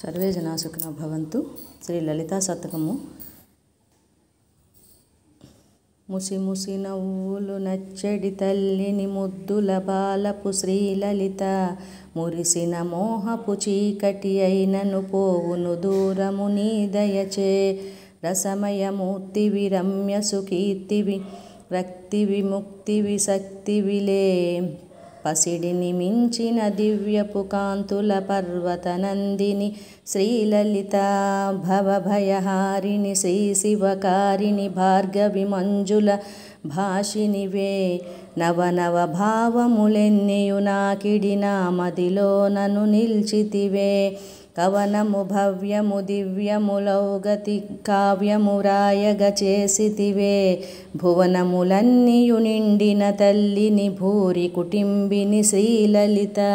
survey సుఖిన భవంతు శ్రీ లలితా శతకము ముసి ముసి నవ్వులు నచ్చడి తల్లిని ముద్దుల బాలపు శ్రీలలిత మురిసిన మోహపు చీకటి అయినను పోవును దూరము నీ దయచే వి రక్తి రక్తివి ముక్తివి శక్తివిలే पशिडिनि मिञ्चिन दिव्य पुकान्तुलपर्वतनन्दिनि श्रीलिताभवभयहारिणि श्री शिवकारिणि भार्गविमञ्जुल భాషినివే నవనవ భావములెన్నెయునా కిడిన మదిలోనను నిల్చితివే కవనము భవ్యము దివ్యములౌ గతి కావ్యము రాయగచేసితివే భవనములన్నియు నిండిన తల్లిని భూరి కుటింబని శ్రీలలితా